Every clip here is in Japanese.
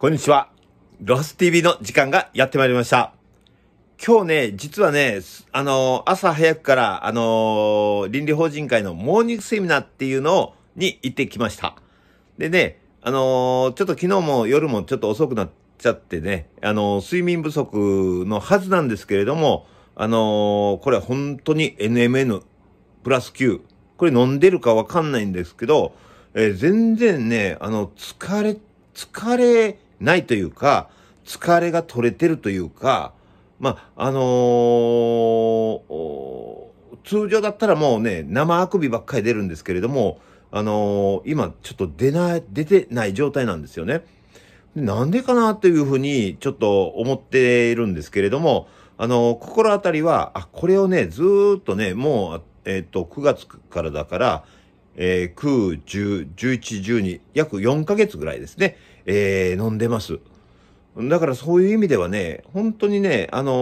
こんにちは。ロス TV の時間がやってまいりました。今日ね、実はね、あのー、朝早くから、あのー、倫理法人会のモーニングセミナーっていうのに行ってきました。でね、あのー、ちょっと昨日も夜もちょっと遅くなっちゃってね、あの睡眠不足のはずなんですけれども、あのこれ本当に NMN プラス9、これ飲んでるかわかんないんですけど、え全然ね、あの、疲れ、疲れないというか、疲れが取れてるというか、まあ、あのー、通常だったらもうね、生あくびばっかり出るんですけれども、あのー、今ちょっと出ない、出てない状態なんですよね。なんでかなというふうにちょっと思っているんですけれども、あのー、心当たりは、あ、これをね、ずっとね、もう、えっ、と、9月からだから、えー、9、10、11、12、約4ヶ月ぐらいですね、えー、飲んでます。だからそういう意味ではね、本当にね、あの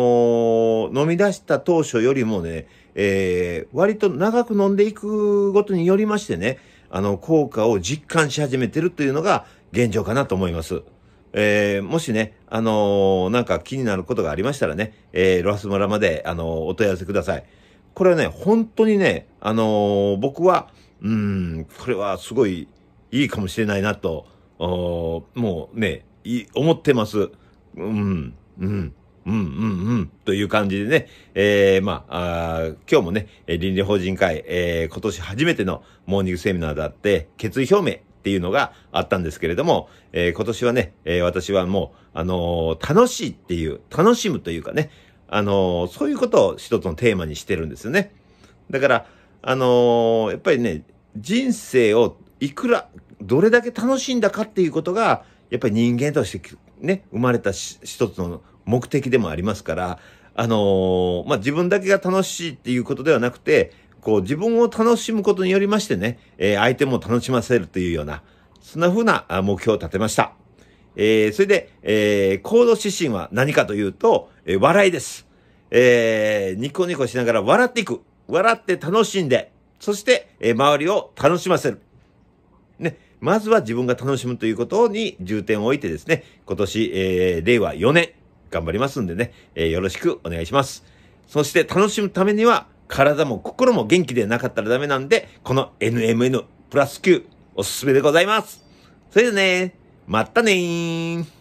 ー、飲み出した当初よりもね、えー、割と長く飲んでいくごとによりましてね、あの、効果を実感し始めてるというのが現状かなと思います。えー、もしね、あのー、なんか気になることがありましたらね、えー、ロハス村まで、あのー、お問い合わせください。これはね、本当にね、あの僕は、うん、これはすごいいいかもしれないなと、おもうね、い、思ってます。うん、うん。うんうんうん、という感じでね、えー、まああ、今日もね、倫理法人会、えー、今年初めてのモーニングセミナーだって、決意表明っていうのがあったんですけれども、えー、今年はね、えー、私はもう、あのー、楽しいっていう、楽しむというかね、あのそういうことを一つのテーマにしてるんですよね。だから、あのー、やっぱりね、人生をいくら、どれだけ楽しんだかっていうことが、やっぱり人間としてね、生まれた一つの目的でもありますから、あのー、まあ、自分だけが楽しいっていうことではなくて、こう自分を楽しむことによりましてね、えー、相手も楽しませるというような、そんな風な目標を立てました。えー、それで、えー、行動指針は何かというと、えー、笑いです。えー、ニコニコしながら笑っていく。笑って楽しんで、そして、え周りを楽しませる。ね。まずは自分が楽しむということに重点を置いてですね、今年、えー、令和4年、頑張りますんでね、えー、よろしくお願いします。そして楽しむためには、体も心も元気でなかったらダメなんで、この NMN プラス9、おすすめでございます。それではね、またねー。